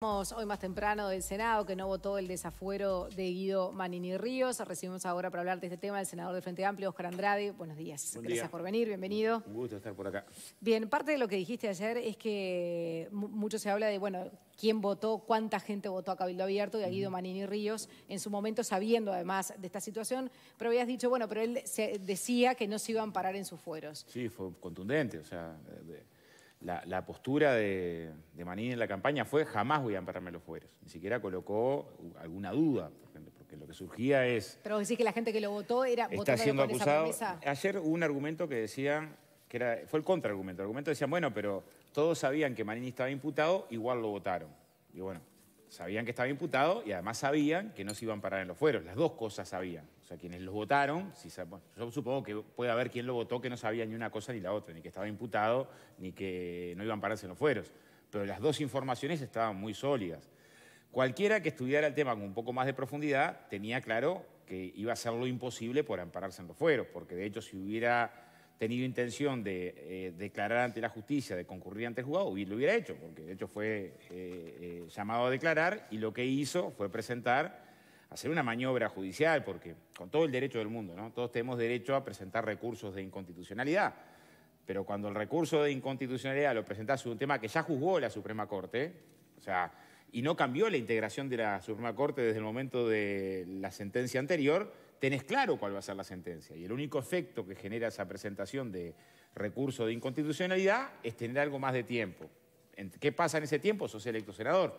hoy más temprano del Senado que no votó el desafuero de Guido Manini Ríos. Recibimos ahora para hablar de este tema el senador de Frente Amplio, Oscar Andrade. Buenos días. Gracias por venir, bienvenido. Un gusto estar por acá. Bien, parte de lo que dijiste ayer es que mucho se habla de, bueno, quién votó, cuánta gente votó a Cabildo Abierto y a Guido Manini Ríos, en su momento sabiendo además de esta situación, pero habías dicho, bueno, pero él decía que no se iban a parar en sus fueros. Sí, fue contundente, o sea la, postura de, de, en la campaña fue jamás voy a ampararme los fueros. Ni siquiera colocó uh, alguna duda, porque, lo que surgía es... Pero decís que la gente que lo votó era... Está siendo con acusado. Ayer hubo un argumento que decían... que era, fue el contraargumento. El argumento decían, bueno, pero todos sabían que manini estaba imputado, igual lo votaron. Y bueno, sabían que estaba imputado y además sabían que no se iban a parar en los fueros. Las dos cosas sabían. O sea, quienes los votaron, si, yo supongo que puede haber quien lo votó que no sabía ni una cosa ni la otra, ni que estaba imputado, ni que no iban a pararse en los fueros. Pero las dos informaciones estaban muy sólidas. Cualquiera que estudiara el tema con un poco más de profundidad tenía claro que iba a ser lo imposible por ampararse en los fueros, porque de hecho si hubiera tenido intención de eh, declarar ante la justicia, de concurrir ante el juzgado, lo hubiera hecho, porque de hecho fue eh, eh, llamado a declarar y lo que hizo fue presentar, hacer una maniobra judicial, porque con todo el derecho del mundo, todos tenemos derecho a presentar recursos de inconstitucionalidad, pero cuando el recurso de inconstitucionalidad lo presentás sobre un tema que ya juzgó la Suprema Corte, o sea, y no cambió la integración de la Suprema Corte desde el momento de la sentencia anterior, tenés claro cuál va a ser la sentencia. Y el único efecto que genera esa presentación de recurso de inconstitucionalidad es tener algo más de tiempo. ¿Qué pasa en ese tiempo? Sos electo senador.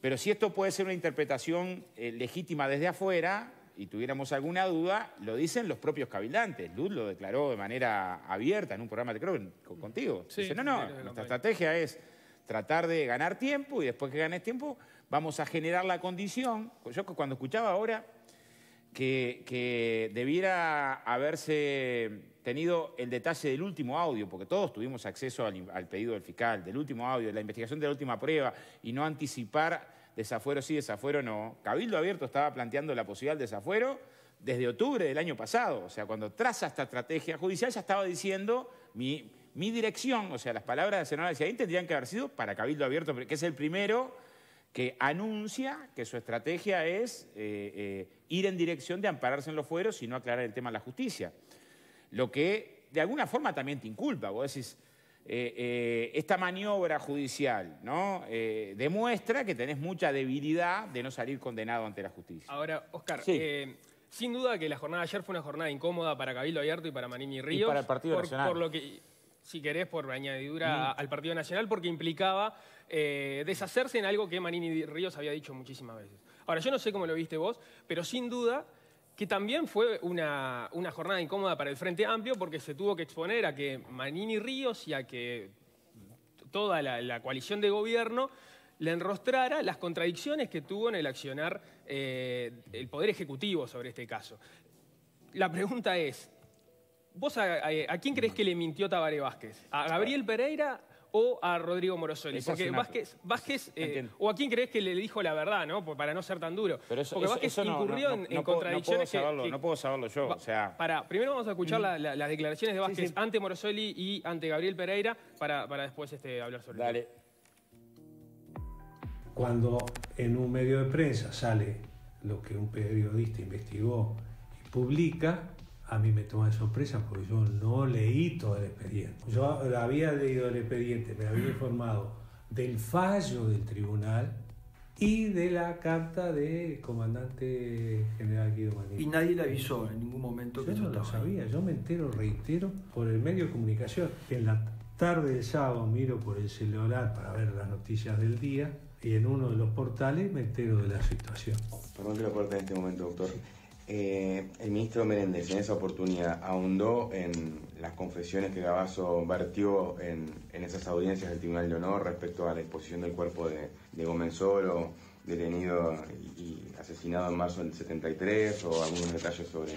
Pero si esto puede ser una interpretación eh, legítima desde afuera y tuviéramos alguna duda, lo dicen los propios cabildantes. Luz lo declaró de manera abierta en un programa, de creo, contigo. Dice, no, no, nuestra estrategia es tratar de ganar tiempo y después que ganes tiempo vamos a generar la condición. Yo cuando escuchaba ahora que, debiera haberse tenido el detalle del último audio, porque todos tuvimos acceso al, pedido del fiscal, del último audio, de la investigación de la última prueba, y no anticipar desafuero sí, desafuero no. Cabildo Abierto estaba planteando la posibilidad del desafuero desde octubre del año pasado, o sea, cuando traza esta estrategia judicial ya estaba diciendo mi, dirección, o sea, las palabras de senadora ahí tendrían que haber sido para Cabildo Abierto, que es el primero que anuncia que su estrategia es eh, eh, ir en dirección de ampararse en los fueros y no aclarar el tema de la justicia. Lo que de alguna forma también te inculpa. Vos decís, eh, eh, esta maniobra judicial ¿no? Eh, demuestra que tenés mucha debilidad de no salir condenado ante la justicia. Ahora, Oscar, sin duda que la jornada de ayer fue una jornada incómoda para Cabildo Abierto y para Manini Ríos. Y para el Partido Nacional. Por lo que, si querés, por añadidura al Partido Nacional, porque implicaba deshacerse en algo que Manini Ríos había dicho muchísimas veces. Ahora, yo no sé cómo lo viste vos, pero sin duda que también fue una, jornada incómoda para el Frente Amplio porque se tuvo que exponer a que Manini Ríos y a que toda la, coalición de gobierno le enrostrara las contradicciones que tuvo en el accionar eh, el Poder Ejecutivo sobre este caso. La pregunta es, ¿vos a, quién crees que le mintió Tabaré Vázquez? ¿A Gabriel Pereira o a Rodrigo Morosoli. Porque Vázquez, eh, o a quién crees que le dijo la verdad, ¿no? Para no ser tan duro. porque Vázquez incurrió en, contradicciones. que, no puedo saberlo yo. o sea... Para, primero vamos a escuchar mm. las declaraciones de Vázquez ante Morosoli y ante Gabriel Pereira para, para después este, hablar sobre Dale. Cuando en un medio de prensa sale lo que un periodista investigó y publica, a mí me toma de sorpresa porque yo no leí todo el expediente. Yo había leído el expediente, me había informado del fallo del tribunal y de la carta del comandante general Guido Manini. Y nadie le avisó en ningún momento que yo no lo sabía. Yo me entero, reitero, por el medio de comunicación. En la tarde del sábado miro por el celular para ver las noticias del día y en uno de los portales me entero de la situación. Perdón que lo en este momento, doctor. Eh, el ministro Merendez en esa oportunidad ahondó en las confesiones que Gabazo vertió en, esas audiencias del Tribunal de Honor respecto a la exposición del cuerpo de, de Gómez Solo, detenido y, y asesinado en marzo del 73, o algunos detalles sobre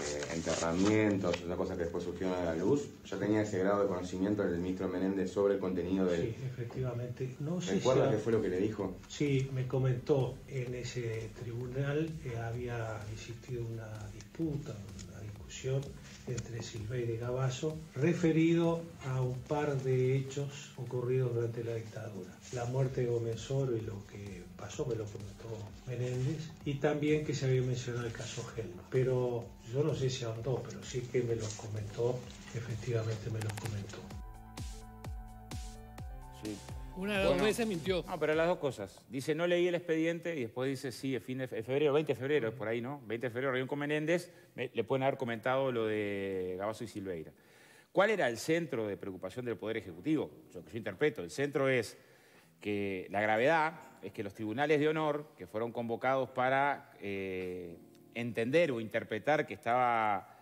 este, enterramientos, una cosa que después surgió a la luz. ¿Ya tenía ese grado de conocimiento del ministro Menéndez sobre el contenido del... Sí, efectivamente. No sé qué fue lo que le dijo? Sí, me comentó en ese tribunal que eh, había existido una disputa, una discusión entre Silveira y referido a un par de hechos ocurridos durante la dictadura. La muerte de Gómez Oro y lo que pasó, me lo comentó Menéndez, y también que se había mencionado el caso Gelma. Pero yo no sé si ahondó, pero sí que me lo comentó, efectivamente me lo comentó. Una de las dos veces mintió. No, pero las dos cosas. Dice, no leí el expediente y después dice, sí, el fin de febrero, 20 de febrero, es por ahí, ¿no? 20 de febrero, reunión con Menéndez, le pueden haber comentado lo de Gabazo y Silveira. ¿Cuál era el centro de preocupación del Poder Ejecutivo? Lo que yo interpreto, el centro es que la gravedad es que los tribunales de honor que fueron convocados para eh, entender o interpretar que estaba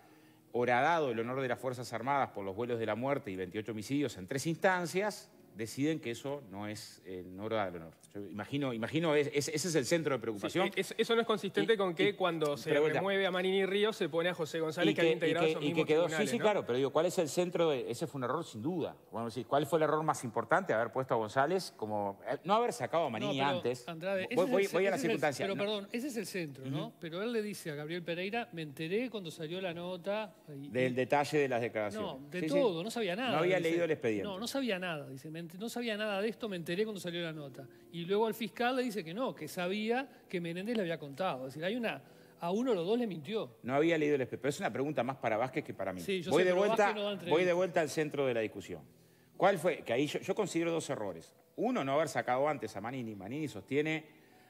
horadado el honor de las Fuerzas Armadas por los vuelos de la muerte y 28 homicidios en tres instancias, deciden que eso no es el eh, no imagino, imagino ese es el centro de preocupación. eso no es consistente con que cuando se mueve a Manini Ríos se pone a José González que, integrado quedó, Sí, claro, pero digo, ¿cuál es el centro? De, ese fue un error sin duda. Bueno, ¿Cuál fue el error más importante? Haber puesto a González como... Eh, no haber sacado a Manini antes. voy, a la circunstancia. pero perdón, ese es el centro, ¿no? Pero él le dice a Gabriel Pereira, me enteré cuando salió la nota... Del detalle de las declaraciones. No, de todo, no sabía nada. No había leído el expediente. No, no sabía nada, dice, me no sabía nada de esto, me enteré cuando salió la nota. Y luego al fiscal le dice que no, que sabía que Menéndez le había contado. Es decir, hay una, a uno o los dos le mintió. No había leído el espejo. Pero es una pregunta más para Vázquez que para mí. voy, de vuelta, voy de vuelta al centro de la discusión. ¿Cuál fue? Que ahí yo, yo, considero dos errores. Uno, no haber sacado antes a Manini. Manini sostiene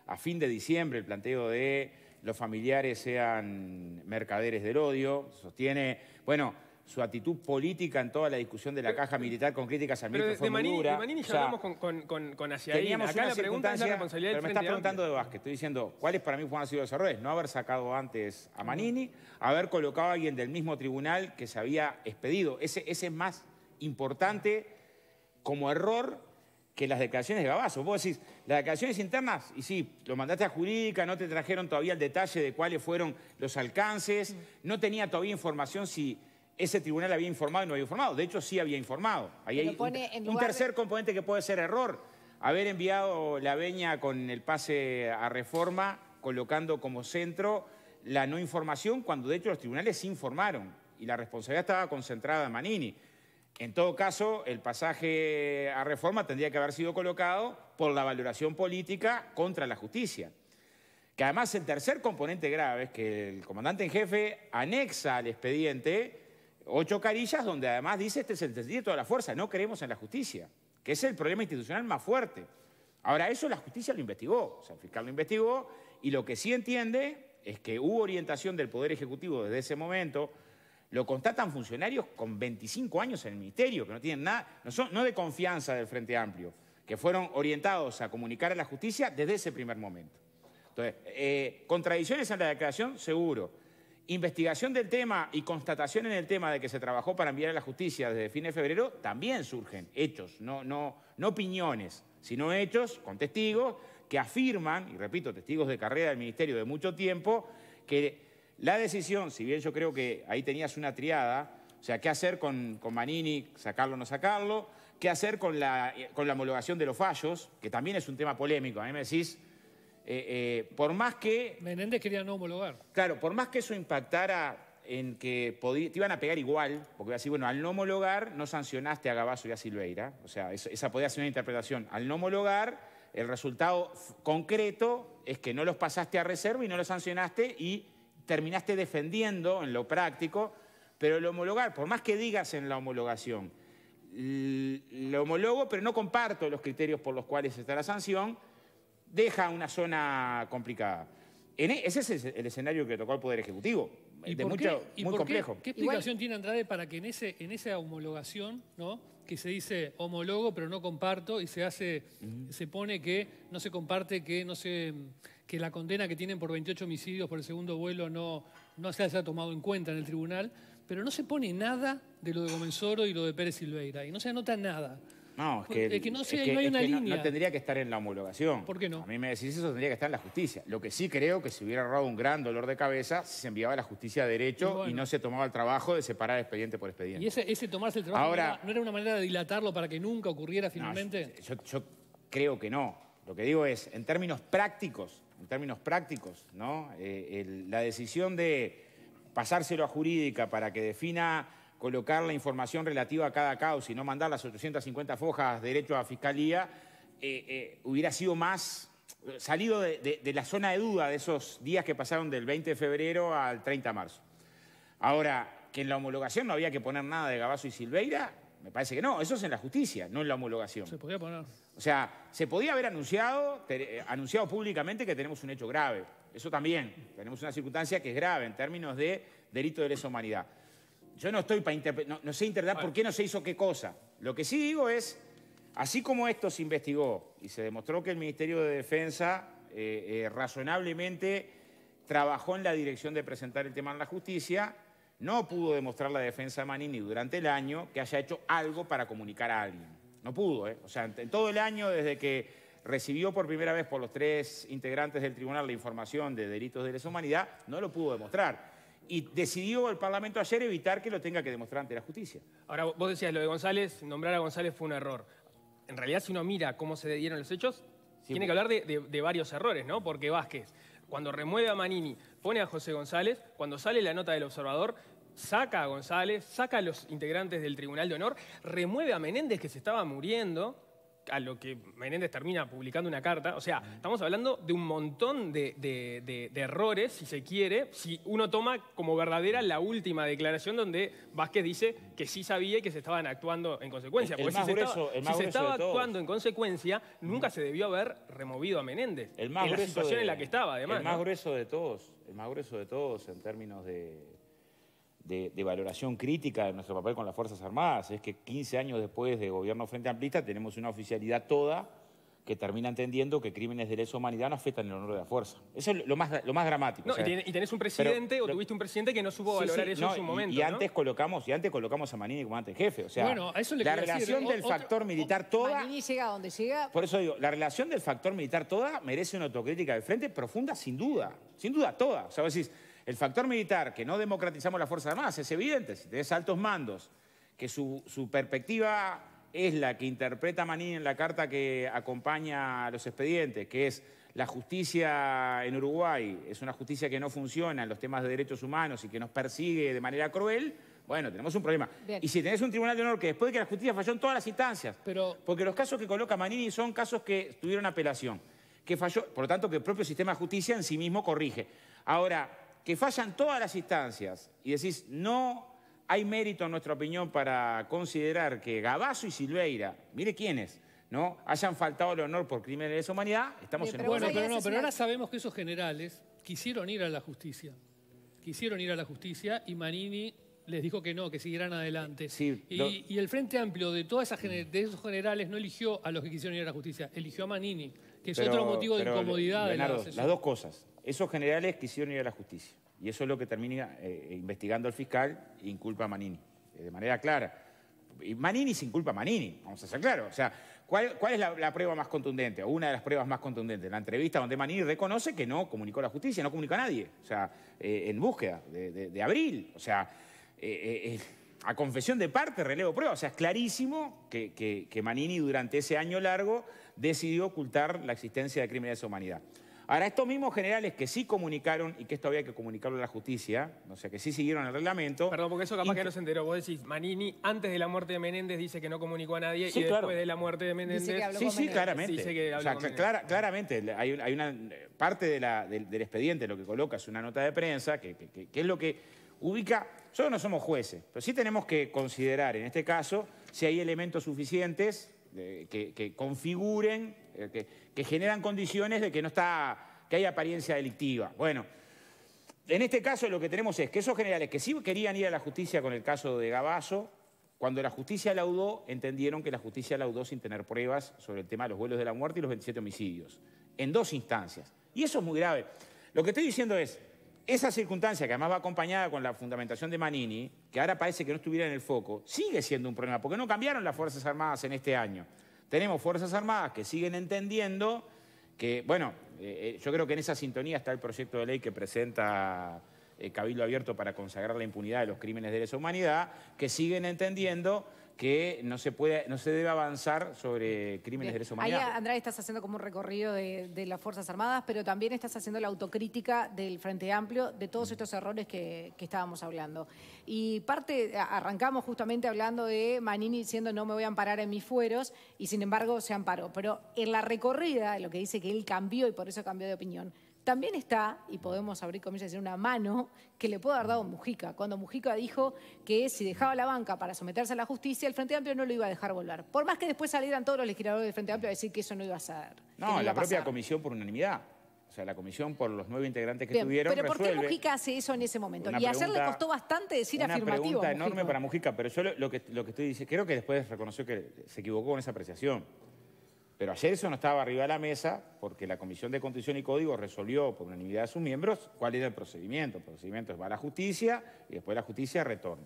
a fin de diciembre el planteo de los familiares sean mercaderes del odio. Sostiene, bueno, su actitud política en toda la discusión de la caja militar con críticas a ministro de, de Manini, De Manini ya hablamos con, hacia con, Teníamos Acá la pregunta Pero me estás preguntando de Vázquez. Estoy diciendo, ¿cuáles para mí fueron sido los errores? No haber sacado antes a Manini, haber colocado a alguien del mismo tribunal que se había expedido. Ese, es más importante como error que las declaraciones de Gabazo. Vos decís, las declaraciones internas, y sí, lo mandaste a jurídica, no te trajeron todavía el detalle de cuáles fueron los alcances, mm. no tenía todavía información si ese tribunal había informado y no había informado. De hecho, sí había informado. un, tercer componente que puede ser error. Haber enviado la veña con el pase a reforma, colocando como centro la no información, cuando de hecho los tribunales informaron y la responsabilidad estaba concentrada en Manini. En todo caso, el pasaje a reforma tendría que haber sido colocado por la valoración política contra la justicia. Que además el tercer componente grave es que el comandante en jefe anexa al expediente ocho carillas donde además dice este es el sentido de toda la fuerza, no creemos en la justicia, que es el problema institucional más fuerte. Ahora, eso la justicia lo investigó, o sea, el fiscal lo investigó y lo que sí entiende es que hubo orientación del Poder Ejecutivo desde ese momento, lo constatan funcionarios con 25 años en el Ministerio, que no tienen nada, no, son, no de confianza del Frente Amplio, que fueron orientados a comunicar a la justicia desde ese primer momento. Entonces, eh, contradicciones en la declaración, seguro investigación del tema y constatación en el tema de que se trabajó para enviar a la justicia desde fines de febrero, también surgen hechos, no, no, no opiniones, sino hechos con testigos que afirman, y repito, testigos de carrera del Ministerio de mucho tiempo, que la decisión, si bien yo creo que ahí tenías una triada, o sea, qué hacer con, con Manini, sacarlo o no sacarlo, qué hacer con la, eh, con la homologación de los fallos, que también es un tema polémico, a mí me decís eh, eh, por más que... Menéndez quería no homologar. Claro, por más que eso impactara en que te iban a pegar igual, porque iba a decir, bueno, al no homologar no sancionaste a Gabazo y a Silveira, o sea, esa podía ser una interpretación. Al no homologar, el resultado concreto es que no los pasaste a reserva y no los sancionaste y terminaste defendiendo en lo práctico, pero el homologar, por más que digas en la homologación, lo homologo, pero no comparto los criterios por los cuales está la sanción, deja una zona complicada. E, ese es el escenario que tocó el Poder Ejecutivo. de mucho, ¿Y muy complejo. Qué, explicación tiene Andrade para que en, ese, en esa homologación, ¿no? que se dice homologo pero no comparto y se hace, se pone que no se comparte, que no se que la condena que tienen por 28 homicidios por el segundo vuelo no, no se haya tomado en cuenta en el tribunal, pero no se pone nada de lo de Oro y lo de Pérez Silveira, y no se anota nada. No, es que, no, no tendría que estar en la homologación. ¿Por qué no? A mí me decís eso, tendría que estar en la justicia. Lo que sí creo que si hubiera ahorrado un gran dolor de cabeza si se enviaba a la justicia de derecho y, no se tomaba el trabajo de separar expediente por expediente. ¿Y ese, tomarse el trabajo Ahora, no, era, una manera de dilatarlo para que nunca ocurriera finalmente? Yo, creo que no. Lo que digo es, en términos prácticos, en términos prácticos, ¿no? Eh, la decisión de pasárselo a jurídica para que defina colocar la información relativa a cada caos y no mandar las 850 fojas derecho a fiscalía, eh, eh, hubiera sido más eh, salido de, la zona de duda de esos días que pasaron del 20 de febrero al 30 de marzo. Ahora, que en la homologación no había que poner nada de Gabazo y Silveira, me parece que no, eso es en la justicia, no en la homologación. Se podía poner. O sea, se podía haber anunciado, anunciado públicamente que tenemos un hecho grave. Eso también, tenemos una circunstancia que es grave en términos de delito de lesa humanidad yo no estoy para interpretar, no, sé interpretar por qué no se hizo qué cosa. Lo que sí digo es, así como esto se investigó y se demostró que el Ministerio de Defensa eh, eh, razonablemente trabajó en la dirección de presentar el tema en la justicia, no pudo demostrar la defensa Manini durante el año que haya hecho algo para comunicar a alguien. No pudo, ¿eh? O sea, en todo el año desde que recibió por primera vez por los tres integrantes del tribunal la información de delitos de lesa humanidad, no lo pudo demostrar y decidió el Parlamento ayer evitar que lo tenga que demostrar ante la justicia. Ahora, vos decías lo de González, nombrar a González fue un error. En realidad, si uno mira cómo se dieron los hechos, tiene que hablar de, de, varios errores, ¿no? Porque Vázquez, cuando remueve a Manini, pone a José González, cuando sale la nota del observador, saca a González, saca a los integrantes del Tribunal de Honor, remueve a Menéndez que se estaba muriendo a lo que Menéndez termina publicando una carta. O sea, estamos hablando de un montón de, errores, si se quiere, si uno toma como verdadera la última declaración donde Vázquez dice que sí sabía y que se estaban actuando en consecuencia. El, si se estaba, actuando en consecuencia, nunca se debió haber removido a Menéndez. El en la situación en la que estaba, además. El más grueso de todos, el más grueso de todos en términos de de, valoración crítica de nuestro papel con las Fuerzas Armadas. Es que 15 años después de gobierno frente amplista tenemos una oficialidad toda que termina entendiendo que crímenes de lesa humanidad no afectan el honor de la fuerza. Eso es lo más, lo más dramático. y tenés un presidente o tuviste un presidente que no supo valorar eso en su momento. Y, antes colocamos, y antes colocamos a Manini como antes jefe. O sea, la relación del factor militar toda. Manini llega donde llega. Por eso digo, la relación del factor militar toda merece una autocrítica de frente profunda, sin duda. Sin duda toda. O sea, el factor militar, que no democratizamos las Fuerzas Armadas, es evidente. Si tenés altos mandos, que su, perspectiva es la que interpreta Manini en la carta que acompaña los expedientes, que es la justicia en Uruguay es una justicia que no funciona en los temas de derechos humanos y que nos persigue de manera cruel, bueno, tenemos un problema. Y si tenés un tribunal de honor que después de que la justicia falló en todas las instancias, porque los casos que coloca Manini son casos que tuvieron apelación, que falló, por lo tanto que el propio sistema de justicia en sí mismo corrige. Ahora, que fallan todas las instancias y decís, no hay mérito, en nuestra opinión, para considerar que Gabazo y Silveira, mire quiénes, ¿no? hayan faltado el honor por crímenes de humanidad, estamos eh, en... Bueno, pero, pero ahora sabemos que esos generales quisieron ir a la justicia. Quisieron ir a la justicia y Manini les dijo que no, que siguieran adelante. Sí, y, el Frente Amplio de, todos esos generales no eligió a los que quisieron ir a la justicia, eligió a Manini, que es otro motivo de incomodidad. de la las dos cosas. Esos generales quisieron ir a la justicia. Y eso es lo que termina eh, eh, investigando el fiscal inculpa a Manini, eh, de manera clara. Y Manini sin culpa, a Manini, vamos a ser claros. O sea, ¿cuál, es la, prueba más contundente? O una de las pruebas más contundentes. La entrevista donde Manini reconoce que no comunicó a la justicia, no comunica a nadie. O sea, en búsqueda de, abril. O sea, a confesión de parte, relevo prueba. O sea, es clarísimo que, Manini durante ese año largo decidió ocultar la existencia de crímenes de humanidad. Ahora, estos mismos generales que sí comunicaron, y que esto había que comunicarlo a la justicia, o sea, que sí siguieron el reglamento... Perdón, porque eso capaz que no se enteró. Vos decís, Manini, antes de la muerte de Menéndez, dice que no comunicó a nadie, y después de la muerte de Menéndez... sí, sí, claramente. claramente, hay, una parte del, expediente, lo que coloca es una nota de prensa, que, que es lo que ubica... Nosotros no somos jueces, pero sí tenemos que considerar, en este caso, si hay elementos suficientes que, configuren, eh, que, que, generan condiciones de que no está, que hay apariencia delictiva. Bueno, en este caso lo que tenemos es que esos generales que sí querían ir a la justicia con el caso de Gabazo, cuando la justicia laudó, entendieron que la justicia laudó sin tener pruebas sobre el tema de los vuelos de la muerte y los 27 homicidios, en dos instancias. Y eso es muy grave. Lo que estoy diciendo es, esa circunstancia, que además va acompañada con la fundamentación de Manini, que ahora parece que no estuviera en el foco, sigue siendo un problema, porque no cambiaron las Fuerzas Armadas en este año. Tenemos Fuerzas Armadas que siguen entendiendo que, bueno, eh, eh, yo creo que en esa sintonía está el proyecto de ley que presenta eh, Cabildo Abierto para consagrar la impunidad de los crímenes de lesa humanidad, que siguen entendiendo que no se puede, no se debe avanzar sobre crímenes de lesa humanidad. Ahí, estás haciendo como un recorrido de, las Fuerzas Armadas, pero también estás haciendo la autocrítica del Frente Amplio de todos mm. estos errores que, que estábamos hablando. Y parte, arrancamos justamente hablando de Manini diciendo no me voy a amparar en mis fueros, y sin embargo se amparó. Pero en la recorrida, lo que dice que él cambió y por eso cambió de opinión, también está, y podemos abrir comillas, decir una mano que le puede haber dado Mujica, cuando Mujica dijo que si dejaba la banca para someterse a la justicia, el Frente Amplio no lo iba a dejar volver. Por más que después salieran todos los legisladores del Frente Amplio a decir que eso no iba a ser. No, no la propia comisión por unanimidad. O sea, la comisión por los nueve integrantes que tuvieron. Pero ¿por qué Mujica hace eso en ese momento? y hacerle le costó bastante decir una afirmativo. Una pregunta enorme para Mujica, pero yo lo, que, lo que estoy diciendo, creo que después reconoció que se equivocó con esa apreciación. Pero ayer eso no estaba arriba de la mesa porque la Comisión de Constitución y Código resolvió por unanimidad de sus miembros cuál era el procedimiento. El procedimiento es va a la justicia y después la justicia retorna.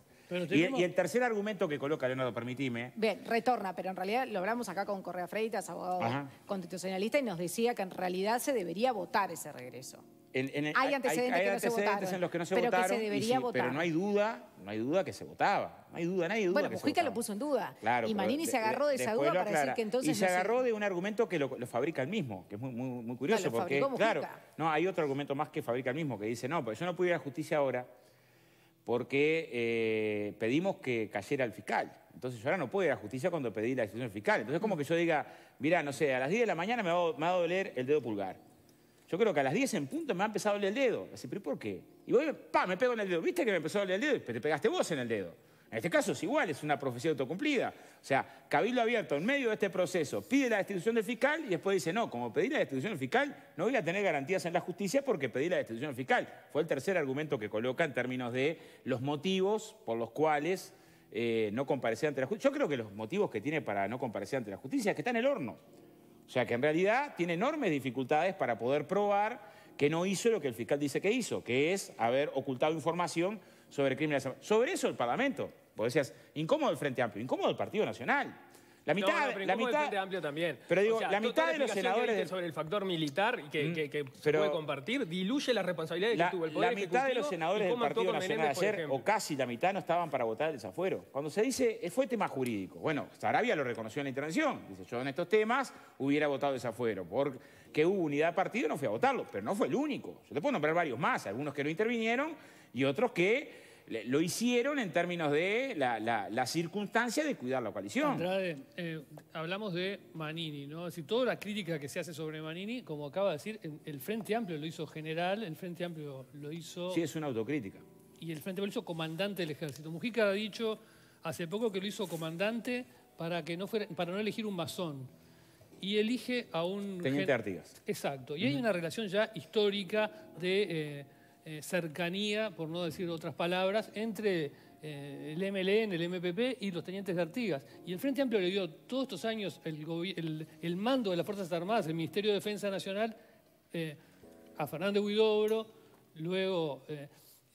y, el tercer argumento que coloca Leonardo, permitime. Bien, retorna, pero en realidad lo hablamos acá con Correa Freitas, abogado constitucionalista, y nos decía que en realidad se debería votar ese regreso hay antecedentes, en los que no se pero Que se debería votar. Pero no hay duda, no hay duda que se votaba. No hay duda, nadie duda. Bueno, Mujica lo puso en duda. y Manini se agarró de, esa duda para decir que entonces. Y se agarró de un argumento que lo, fabrica el mismo, que es muy, curioso. porque, claro, no, hay otro argumento más que fabrica el mismo, que dice, no, pero pues yo no pude ir a la justicia ahora porque eh, pedimos que cayera el fiscal. Entonces yo ahora no puedo ir a la justicia cuando pedí la decisión fiscal. Entonces es como mm. que yo diga, mira, no sé, a las 10 de la mañana me va, me va a doler el dedo pulgar. Yo creo que a las 10 en punto me ha empezado a doler el dedo. Así, pero ¿por qué? Y voy, pa, me pego en el dedo. ¿Viste que me empezó a doler el dedo? Pero te pegaste vos en el dedo. En este caso es igual, es una profecía autocumplida. O sea, Cabildo Abierto, en medio de este proceso, pide la destitución del fiscal y después dice, no, como pedí la destitución del fiscal, no voy a tener garantías en la justicia porque pedí la destitución del fiscal. Fue el tercer argumento que coloca en términos de los motivos por los cuales eh, no comparecía ante la justicia. Yo creo que los motivos que tiene para no comparecer ante la justicia es que está en el horno. O sea que en realidad tiene enormes dificultades para poder probar que no hizo lo que el fiscal dice que hizo, que es haber ocultado información sobre crímenes. Sobre eso el Parlamento, vos decías, incómodo el Frente Amplio, incómodo el Partido Nacional. La mitad, la mitad amplio también. Pero digo, la mitad de los senadores sobre el factor militar mm, que, se puede compartir diluye la responsabilidad la, que tuvo el poder La mitad de los senadores del Partido Nacional ayer o casi la mitad no estaban para votar el desafuero. Cuando se dice eh, fue tema jurídico, bueno, Sarabia lo reconoció en la intervención. Dice, yo en estos temas hubiera votado desafuero porque hubo unidad de partido no fui a votarlo, pero no fue el único. Yo te puedo nombrar varios más, algunos que no intervinieron y otros que lo hicieron en términos de la, circunstancia de cuidar la coalición. Andrade, eh, hablamos de Manini, ¿no? Es decir, toda la crítica que se hace sobre Manini, como acaba de decir, el Frente Amplio lo hizo general, el Frente Amplio lo hizo... Sí, es una autocrítica. Y el Frente Amplio lo hizo comandante del ejército. Mujica ha dicho hace poco que lo hizo comandante para, que no, fuera, para no elegir un masón. Y elige a un... Teniente Artigas. Exacto. Y hay una relación ya histórica de... Eh, eh, cercanía, por no decir otras palabras, entre eh, el MLN, e el MPP y los tenientes de Artigas. Y el Frente Amplio le dio todos estos años el, mando de las Fuerzas Armadas, el Ministerio de Defensa Nacional, eh, a Fernández Huidobro, luego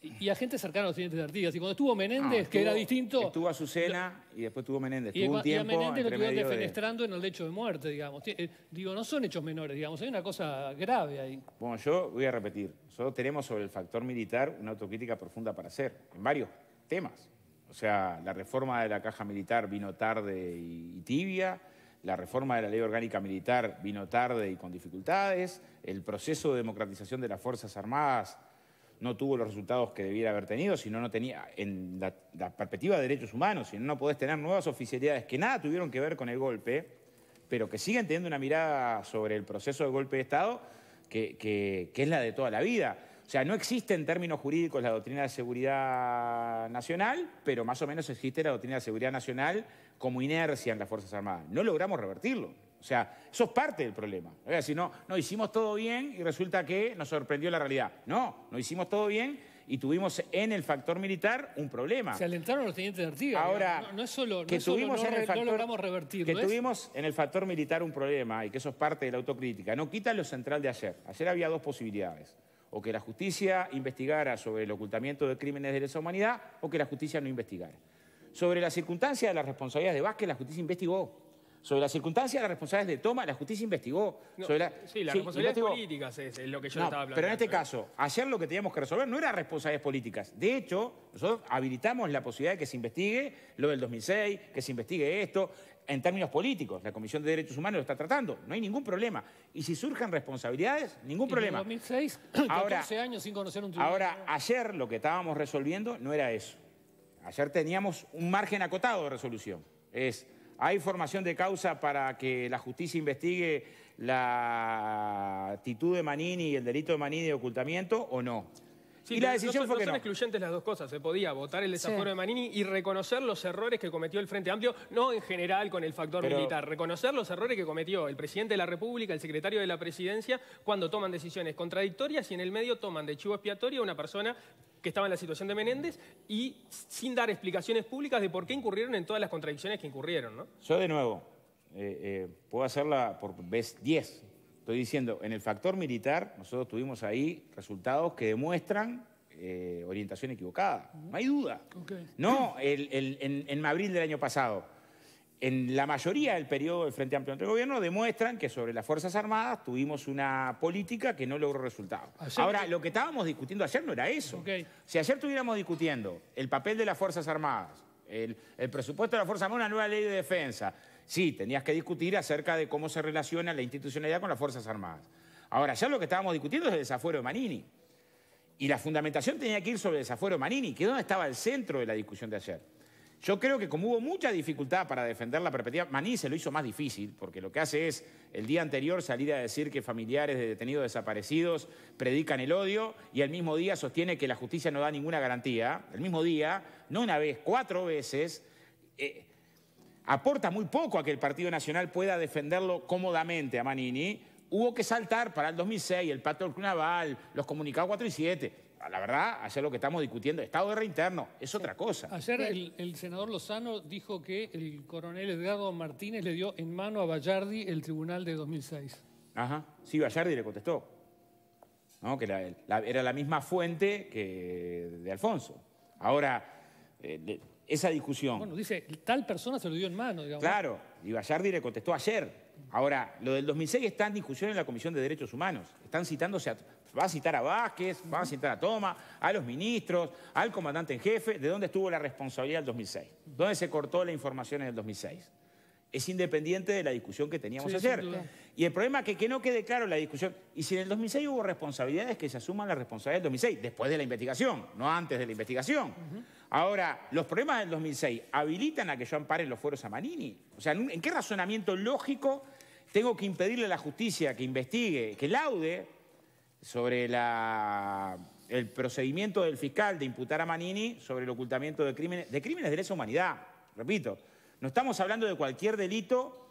y, a gente cercana a los de Artigas. Y cuando estuvo Menéndez, que era distinto... Estuvo Azucena y después estuvo Menéndez. Y, un tiempo a Menéndez lo defenestrando en el lecho de muerte, digamos. Eh, digo, no son hechos menores, digamos. Hay una cosa grave ahí. Bueno, yo voy a repetir. solo tenemos sobre el factor militar una autocrítica profunda para hacer en varios temas. O sea, la reforma de la caja militar vino tarde y tibia la reforma de la ley orgánica militar vino tarde y con dificultades, el proceso de democratización de las Fuerzas Armadas no tuvo los resultados que debiera haber tenido, sino no, tenía, en la, perspectiva de derechos humanos, si no, podés tener nuevas oficialidades que nada tuvieron que ver con el golpe, pero que siguen teniendo una mirada sobre el proceso de golpe de Estado que, que es la de toda la vida. O sea, no existe en términos jurídicos la doctrina de seguridad nacional, pero más o menos existe la doctrina de seguridad nacional como inercia en las Fuerzas Armadas. No logramos revertirlo. O sea, eso es parte del problema. O si no, no hicimos todo bien y resulta que nos sorprendió la realidad. No, no hicimos todo bien y tuvimos en el factor militar un problema. Se alentaron los tenientes de Artigas. Ahora, no, es solo que, tuvimos en el factor, logramos que tuvimos en el factor militar un problema y que eso es parte de la autocrítica. No quita lo central de ayer. Ayer había dos posibilidades. O que la justicia investigara sobre el ocultamiento de crímenes de lesa humanidad o que la justicia no investigara. Sobre la circunstancia de las responsabilidades de Vázquez, la justicia investigó. Sobre las circunstancias, las responsabilidades de toma, la justicia investigó. sí, las responsabilidades políticas es, lo que yo estaba hablando. Pero en este ¿eh? caso, ayer lo que teníamos que resolver no era responsabilidades políticas. De hecho, nosotros habilitamos la posibilidad de que se investigue lo del 2006, que se investigue esto, en términos políticos. La Comisión de Derechos Humanos lo está tratando. No hay ningún problema. Y si surjan responsabilidades, ningún problema. En 2006, 14 años sin conocer un tribunal. Ahora, ayer lo que estábamos resolviendo no era eso. Ayer teníamos un margen acotado de resolución. Es ¿Hay formación de causa para que la justicia investigue la actitud de Manini y el delito de Manini de ocultamiento o no? y la no, son excluyentes las dos cosas. Se podía votar el desafuero de Manini y reconocer los errores que cometió el Frente Amplio, no en general con el factor militar, reconocer los errores que cometió el presidente de la República, el secretario de la presidencia, cuando toman decisiones contradictorias y en el medio toman de chivo expiatorio a una persona que estaba en la situación de Menéndez y sin dar explicaciones públicas de por qué incurrieron en todas las contradicciones que incurrieron. Yo de nuevo, eh, eh, puedo hacerla por vez 10, Estoy diciendo, en el factor militar nosotros tuvimos ahí resultados que demuestran eh, orientación equivocada, no hay duda. No, en, abril del año pasado, en la mayoría del periodo del Frente Amplio de Gobierno demuestran que sobre las Fuerzas Armadas tuvimos una política que no logró resultados. Ahora, lo que estábamos discutiendo ayer no era eso. Si ayer estuviéramos discutiendo el papel de las Fuerzas Armadas, el, el presupuesto de las Fuerzas Armadas, una nueva ley de defensa, sí, tenías que discutir acerca de cómo se relaciona la institucionalidad con las Fuerzas Armadas. Ahora, ya lo que estábamos discutiendo es el desafuero de Manini. Y la fundamentación tenía que ir sobre el desafuero de Manini, que es donde estaba el centro de la discusión de ayer. Yo creo que como hubo mucha dificultad para defender la perpetuidad, Manini se lo hizo más difícil, porque lo que hace es el día anterior salir a decir que familiares de detenidos desaparecidos predican el odio y el mismo día sostiene que la justicia no da ninguna garantía. El mismo día, no una vez, cuatro veces. Eh, aporta muy poco a que el Partido Nacional pueda defenderlo cómodamente a Manini. Hubo que saltar para el 2006 el pacto del los comunicados 4 y 7. Ah, la verdad, hacer lo que estamos discutiendo, estado de guerra interno, es otra cosa. Ayer el, senador Lozano dijo que el coronel Edgardo Martínez le dio en mano a Vallardi el tribunal de 2006. Ajá, sí, Vallardi le contestó. Que era la misma fuente que de Alfonso. Ahora, eh, esa discusión. Bueno, dice, tal persona se lo dio en mano, digamos. Claro, y Vallardi le contestó ayer. Ahora, lo del 2006 está en discusión en la Comisión de Derechos Humanos. Están citándose, a, va a citar a Vázquez, va a citar a Toma, a los ministros, al comandante en jefe, de dónde estuvo la responsabilidad del 2006, dónde se cortó la información en el 2006. Es independiente de la discusión que teníamos ayer. Y el problema es que, que no quede claro la discusión, y si en el 2006 hubo responsabilidades, que se asuman las responsabilidades del 2006, después de la investigación, no antes de la investigación. Ahora, los problemas del 2006 habilitan a que yo ampare los fueros a Manini. O sea, ¿en qué razonamiento lógico tengo que impedirle a la justicia que investigue, que laude sobre el procedimiento del fiscal de imputar a Manini sobre el ocultamiento de crímenes, de crímenes de lesa humanidad? Repito, no estamos hablando de cualquier delito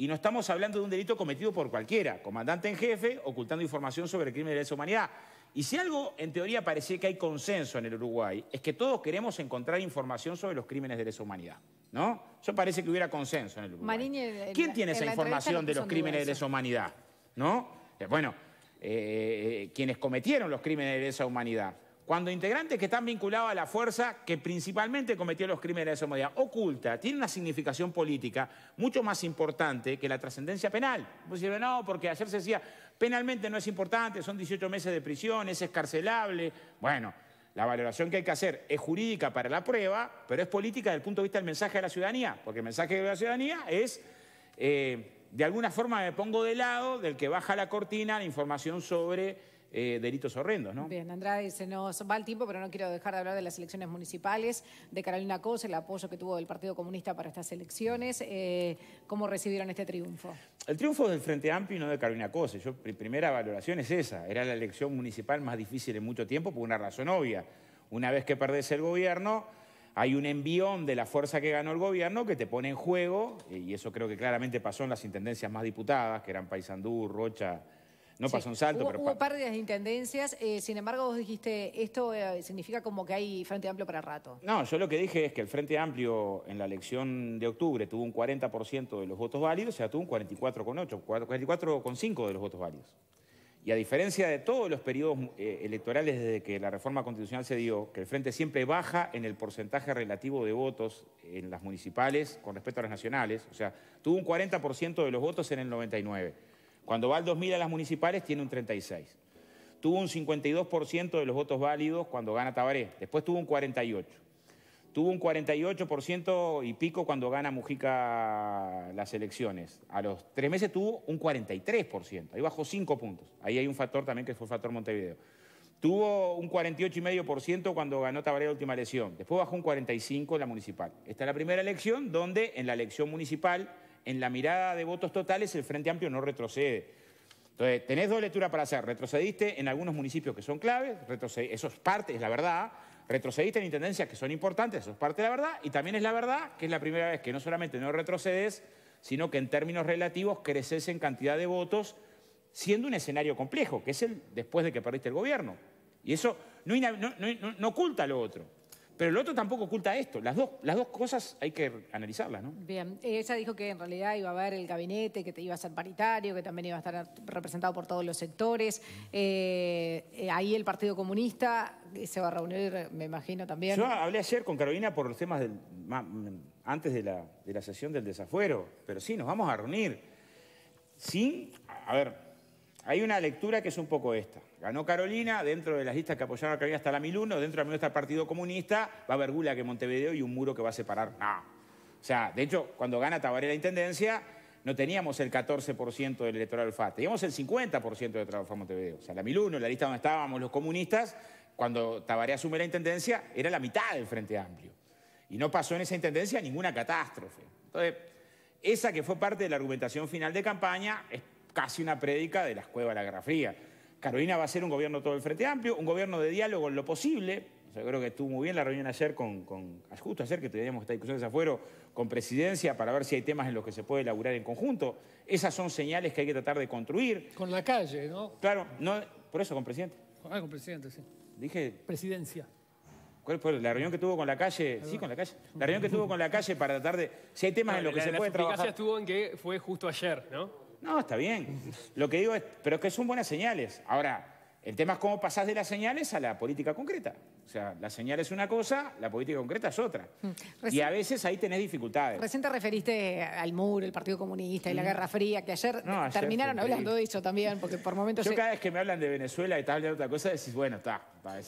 y no estamos hablando de un delito cometido por cualquiera, comandante en jefe, ocultando información sobre crímenes de lesa humanidad. Y si algo, en teoría, parece que hay consenso en el Uruguay, es que todos queremos encontrar información sobre los crímenes de lesa humanidad, ¿no? Eso parece que hubiera consenso en el Uruguay. ¿Quién tiene esa información de los crímenes de lesa humanidad? ¿No? Eh, bueno, eh, quienes cometieron los crímenes de lesa humanidad. Cuando integrantes que están vinculados a la fuerza que principalmente cometió los crímenes de somoría oculta, tiene una significación política mucho más importante que la trascendencia penal. Pues sirve no, porque ayer se decía, penalmente no es importante, son 18 meses de prisión, es escarcelable. Bueno, la valoración que hay que hacer es jurídica para la prueba, pero es política desde el punto de vista del mensaje a la ciudadanía, porque el mensaje de la ciudadanía es, eh, de alguna forma me pongo de lado del que baja la cortina la información sobre eh, delitos horrendos, ¿no? Bien, Andrade se nos va el tiempo, pero no quiero dejar de hablar de las elecciones municipales, de Carolina Cos, el apoyo que tuvo el Partido Comunista para estas elecciones. Eh, ¿Cómo recibieron este triunfo? El triunfo del Frente Amplio y no de Carolina Cose. Yo, mi primera valoración es esa. Era la elección municipal más difícil en mucho tiempo por una razón obvia. Una vez que perdés el gobierno, hay un envión de la fuerza que ganó el gobierno que te pone en juego, eh, y eso creo que claramente pasó en las intendencias más diputadas, que eran Paysandú, Rocha, no pasó un salto. pero hubo pérdidas de intendencias, eh, sin embargo vos dijiste, esto eh, significa como que hay Frente Amplio para rato. No, yo lo que dije es que el Frente Amplio en la elección de octubre tuvo un 40% de los votos válidos, o sea, tuvo un 44,8, 44,5 de los votos válidos. Y a diferencia de todos los periodos eh, electorales desde que la reforma constitucional se dio, que el Frente siempre baja en el porcentaje relativo de votos en las municipales con respecto a las nacionales, o sea, tuvo un 40% de los votos en el 99 cuando va al 2000 a las municipales tiene un 36. Tuvo un 52% de los votos válidos cuando gana Tabaré. Después tuvo un 48. Tuvo un 48% y pico cuando gana Mujica las elecciones. A los tres meses tuvo un 43%. Ahí bajó 5 puntos. Ahí hay un factor también que fue el factor Montevideo. Tuvo un 48,5% cuando ganó Tabaré la última elección. Después bajó un 45% la municipal. Esta es la primera elección donde en la elección municipal en la mirada de votos totales, el Frente Amplio no retrocede. Entonces, tenés dos lecturas para hacer. Retrocediste en algunos municipios que son claves, eso es parte, es la verdad. Retrocediste en intendencias que son importantes, eso es parte de la verdad. Y también es la verdad que es la primera vez que no solamente no retrocedes, sino que en términos relativos creces en cantidad de votos, siendo un escenario complejo, que es el después de que perdiste el gobierno. Y eso no, no oculta lo otro. Pero el otro tampoco oculta esto. Las dos, las dos cosas hay que analizarlas, ¿no? Bien. Eh, ella dijo que en realidad iba a haber el gabinete, que iba a ser paritario, que también iba a estar representado por todos los sectores. Eh, eh, ahí el Partido Comunista se va a reunir, me imagino, también. Yo hablé ayer con Carolina por los temas mm, antes de la, sesión del desafuero. Pero sí, nos vamos a reunir. ¿sí? a ver, hay una lectura que es un poco esta ganó Carolina, dentro de las listas que apoyaron a Carolina está la 1001, dentro de la 1001 está el Partido Comunista, va a haber gula que Montevideo y un muro que va a separar. No. O sea, de hecho, cuando gana Tabaré la Intendencia, no teníamos el 14% del Electoral del teníamos el 50% de trabajo a Montevideo. O sea, la 1001, la lista donde estábamos los comunistas, cuando Tabaré asume la Intendencia, era la mitad del Frente Amplio. Y no pasó en esa Intendencia ninguna catástrofe. Entonces, esa que fue parte de la argumentación final de campaña es casi una prédica de la cuevas de la Guerra Fría. Carolina va a ser un gobierno todo el Frente Amplio, un gobierno de diálogo en lo posible. Yo creo que estuvo muy bien la reunión ayer con, justo ayer que teníamos esta discusión de afuera, con presidencia para ver si hay temas en los que se puede elaborar en conjunto. Esas son señales que hay que tratar de construir. Con la calle, ¿no? Claro, no, por eso con presidente. Ah, con presidente, sí. Dije. Presidencia. ¿Cuál fue? La reunión que tuvo con la calle, sí, con la calle. La reunión que tuvo con la calle para tratar de. Si hay temas en los que se puede trabajar. La estuvo en que fue justo ayer, ¿no? No, está bien. Lo que digo es, pero es que son buenas señales. Ahora, el tema es cómo pasás de las señales a la política concreta. O sea, la señal es una cosa, la política concreta es otra. Mm. y a veces ahí tenés dificultades. Recién te referiste al Muro, el Partido Comunista y la mm. Guerra Fría, que ayer, terminaron hablando de eso también, porque por momentos... Yo cada vez que me hablan de Venezuela y te hablando de otra cosa, decís, bueno, está,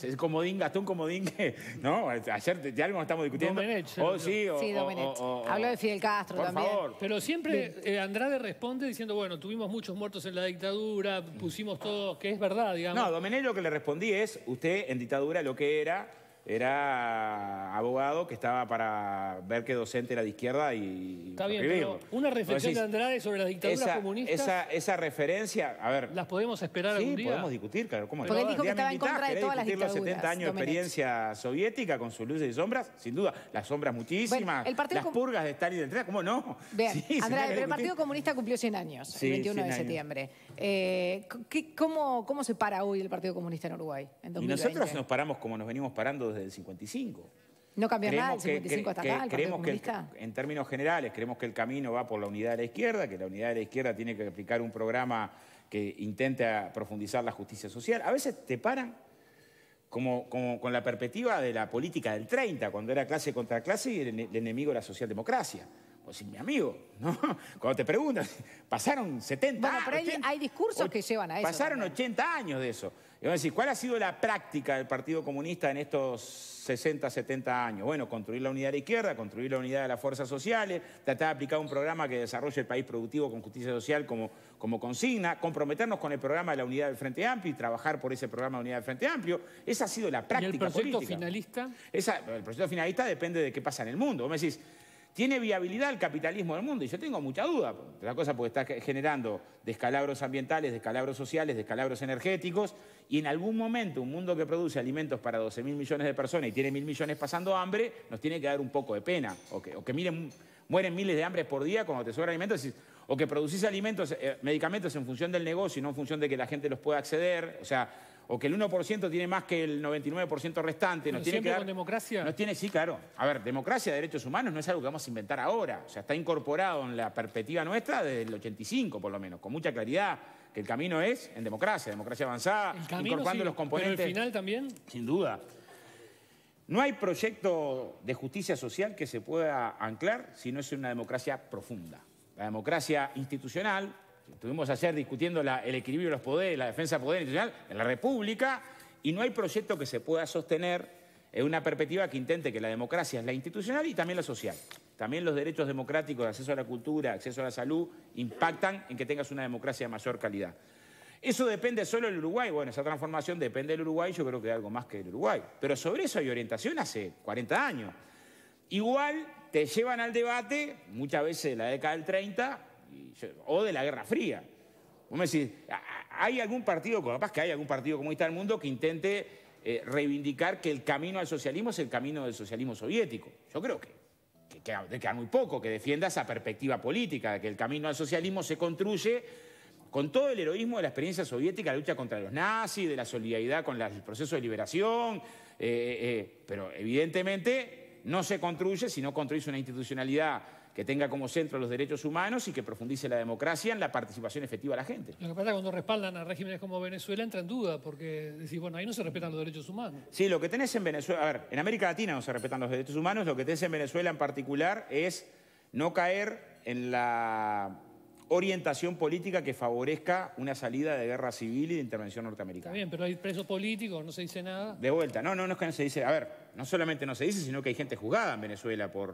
es comodín, un Comodín, que, ¿no? Ayer ya lo estamos discutiendo. Domenech. sí, o, sí, Domenech. O, de Fidel Castro por Favor. Pero siempre eh, Andrade responde diciendo, bueno, tuvimos muchos muertos en la dictadura, pusimos todo, que es verdad, digamos. No, Domenech lo que le respondí es, usted en dictadura lo que era era era abogado que estaba para ver qué docente era de izquierda y... Está bien, pero una reflexión de Andrade sobre las dictaduras comunistas... Esa, referencia, a ver... ¿Las podemos esperar sí, algún día? podemos discutir, claro. ¿cómo Porque él dijo que estaba en contra de todas las dictaduras. los 70 años de experiencia soviética con sus luces y sombras? Sin duda, las sombras muchísimas, el partido las purgas de Stalin de ¿cómo no? Vean, Andrade, pero el Partido Comunista cumplió 100 años, el 21 de septiembre. Eh, cómo, ¿Cómo se para hoy el Partido Comunista en Uruguay? En 2020? Y nosotros nos paramos como nos venimos parando desde del 55. No cambia nada, 55 hasta acá, que, en términos generales, creemos que el camino va por la unidad de la izquierda, que la unidad de la izquierda tiene que aplicar un programa que intente profundizar la justicia social. A veces te paran como, con la perspectiva de la política del 30, cuando era clase contra clase y el, enemigo era la socialdemocracia. Pues sin mi amigo, ¿no? Cuando te preguntas, pasaron 70 años. hay, discursos que llevan a eso. Pasaron 80 años de eso. Y vamos a decir, ¿cuál ha sido la práctica del Partido Comunista en estos 60, 70 años? Bueno, construir la unidad de la izquierda, construir la unidad de las fuerzas sociales, tratar de aplicar un programa que desarrolle el país productivo con justicia social como, como consigna, comprometernos con el programa de la unidad del Frente Amplio y trabajar por ese programa de unidad del Frente Amplio. Esa ha sido la práctica ¿Y el proyecto finalista? el proyecto finalista depende de qué pasa en el mundo. Vos me decís, ¿Tiene viabilidad el capitalismo del mundo? Y yo tengo mucha duda, la cosa porque está generando descalabros ambientales, descalabros sociales, descalabros energéticos, y en algún momento un mundo que produce alimentos para 12 mil millones de personas y tiene mil millones pasando hambre, nos tiene que dar un poco de pena, o que, miren, mueren miles de hambre por día cuando te sobran alimentos, o que producís alimentos, eh, medicamentos en función del negocio y no en función de que la gente los pueda acceder, o sea o que el 1% tiene más que el 99% restante. no tiene que dar, con democracia? Nos tiene, sí, claro. A ver, democracia, derechos humanos no es algo que vamos a inventar ahora. O sea, está incorporado en la perspectiva nuestra desde el 85, por lo menos, con mucha claridad que el camino es en democracia, democracia avanzada, incorporando los componentes. Pero el final también. Sin duda. No hay proyecto de justicia social que se pueda anclar si no es una democracia profunda. La democracia institucional, Estuvimos ayer discutiendo el equilibrio de los poderes, la defensa del poder institucional en la República, y no hay proyecto que se pueda sostener en una perspectiva que intente que la democracia es la institucional y también la social. También los derechos democráticos de acceso a la cultura, acceso a la salud, impactan en que tengas una democracia de mayor calidad. ¿Eso depende solo del Uruguay? Bueno, esa transformación depende del Uruguay, yo creo que es algo más que del Uruguay. Pero sobre eso hay orientación hace 40 años. Igual te llevan al debate, muchas veces de la década del 30, o de la Guerra Fría. decir, ¿hay algún partido, capaz que hay algún partido comunista el mundo que intente eh, reivindicar que el camino al socialismo es el camino del socialismo soviético? Yo creo que, queda, muy poco que defienda esa perspectiva política, de que el camino al socialismo se construye con todo el heroísmo de la experiencia soviética, la lucha contra los nazis, de la solidaridad con el proceso de liberación, eh, eh, pero evidentemente no se construye si no construís una institucionalidad que tenga como centro los derechos humanos y que profundice la democracia en la participación efectiva de la gente. Lo que pasa es que cuando respaldan a regímenes como Venezuela entra en duda, porque decís, bueno, ahí no se respetan los derechos humanos. Sí, lo que tenés en Venezuela, a ver, en América Latina no se respetan los derechos humanos, lo que tenés en Venezuela en particular es no caer en la orientación política que favorezca una salida de guerra civil y de intervención norteamericana. Está bien, pero hay presos políticos, no se dice nada. De vuelta, no, no, no es que no se dice, a ver, no solamente no se dice, sino que hay gente juzgada en Venezuela por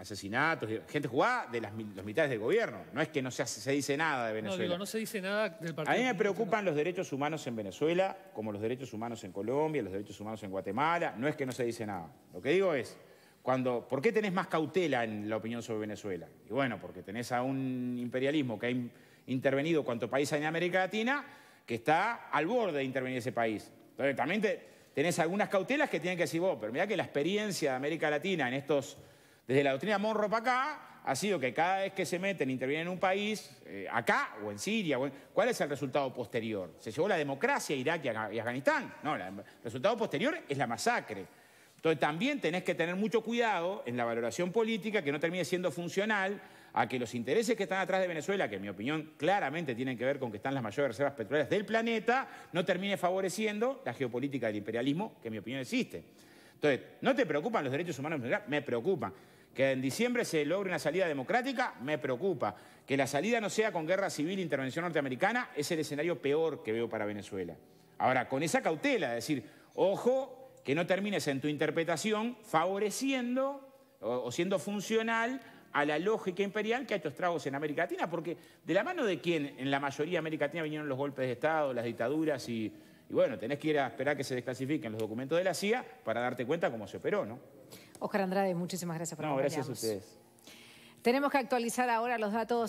asesinatos, gente jugada de las, los del gobierno. No es que no se, se dice nada de Venezuela. No, digo, no se dice nada del partido. A mí me preocupan los derechos humanos en Venezuela, como los derechos humanos en Colombia, los derechos humanos en Guatemala. No es que no se dice nada. Lo que digo es, cuando, ¿por qué tenés más cautela en la opinión sobre Venezuela? Y bueno, porque tenés a un imperialismo que ha intervenido cuanto país hay en América Latina, que está al borde de intervenir ese país. Entonces, también tenés algunas cautelas que tienen que decir vos, pero mira que la experiencia de América Latina en estos desde la doctrina Monroe para acá ha sido que cada vez que se meten, intervienen en un país, eh, acá o en Siria, ¿cuál es el resultado posterior? ¿Se llevó la democracia a Irak y, Afganistán? No, el resultado posterior es la masacre. Entonces también tenés que tener mucho cuidado en la valoración política que no termine siendo funcional a que los intereses que están atrás de Venezuela, que en mi opinión claramente tienen que ver con que están las mayores reservas petroleras del planeta, no termine favoreciendo la geopolítica del imperialismo que en mi opinión existe. Entonces, ¿no te preocupan los derechos humanos? Me preocupan. Que en diciembre se logre una salida democrática, me preocupa. Que la salida no sea con guerra civil e intervención norteamericana, es el escenario peor que veo para Venezuela. Ahora, con esa cautela, es decir, ojo que no termines en tu interpretación favoreciendo o, siendo funcional a la lógica imperial que ha hecho estragos en América Latina, porque de la mano de quién en la mayoría de América Latina vinieron los golpes de Estado, las dictaduras y, y bueno, tenés que ir a esperar que se desclasifiquen los documentos de la CIA para darte cuenta cómo se operó, ¿no? Oscar Andrade, muchísimas gracias por No, gracias a ustedes. Tenemos que actualizar ahora los datos.